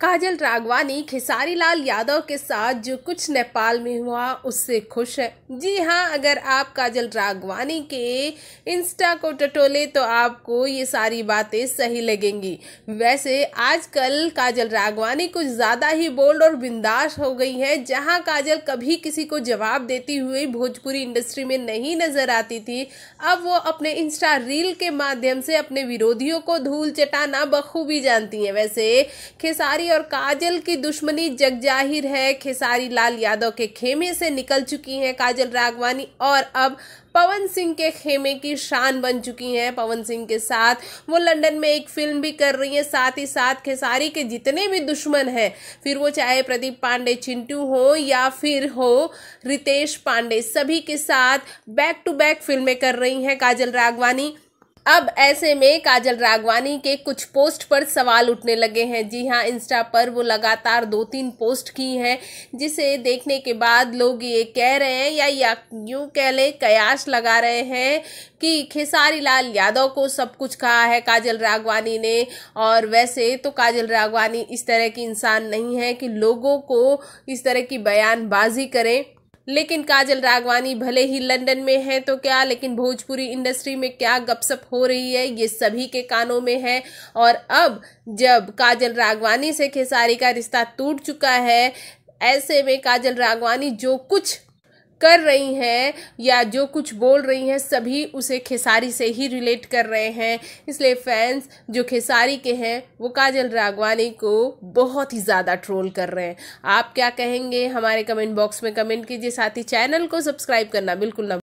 काजल रागवानी खेसारी लाल यादव के साथ जो कुछ नेपाल में हुआ उससे खुश है जी हाँ अगर आप काजल रागवानी के इंस्टा को टटोले तो आपको ये सारी बातें सही लगेंगी वैसे आजकल काजल रागवानी कुछ ज़्यादा ही बोल्ड और बिंदास हो गई है जहाँ काजल कभी किसी को जवाब देती हुई भोजपुरी इंडस्ट्री में नहीं नज़र आती थी अब वो अपने इंस्टा रील के माध्यम से अपने विरोधियों को धूल चटाना बखूबी जानती है वैसे खेसारी खेसारी और काजल की दुश्मनी जगजाहिर है खेसारी लाल यादव के खेमे से निकल चुकी हैं काजल रागवानी और अब पवन सिंह के खेमे की शान बन चुकी हैं पवन सिंह के साथ वो लंदन में एक फिल्म भी कर रही हैं साथ ही साथ खेसारी के जितने भी दुश्मन हैं फिर वो चाहे प्रदीप पांडे चिंटू हो या फिर हो रितेश पांडे सभी के साथ बैक टू बैक फिल्में कर रही हैं काजल रागवानी अब ऐसे में काजल रागवानी के कुछ पोस्ट पर सवाल उठने लगे हैं जी हाँ इंस्टा पर वो लगातार दो तीन पोस्ट की हैं जिसे देखने के बाद लोग ये कह रहे हैं या, या यूँ कह लें कयास लगा रहे हैं कि खेसारी लाल यादव को सब कुछ कहा है काजल रागवानी ने और वैसे तो काजल रागवानी इस तरह की इंसान नहीं है कि लोगों को इस तरह की बयानबाजी करें लेकिन काजल रागवानी भले ही लंदन में है तो क्या लेकिन भोजपुरी इंडस्ट्री में क्या गपसप हो रही है ये सभी के कानों में है और अब जब काजल रागवानी से खेसारी का रिश्ता टूट चुका है ऐसे में काजल रागवानी जो कुछ कर रही हैं या जो कुछ बोल रही हैं सभी उसे खेसारी से ही रिलेट कर रहे हैं इसलिए फैंस जो खेसारी के हैं वो काजल रागवानी को बहुत ही ज़्यादा ट्रोल कर रहे हैं आप क्या कहेंगे हमारे कमेंट बॉक्स में कमेंट कीजिए साथ ही चैनल को सब्सक्राइब करना बिल्कुल ना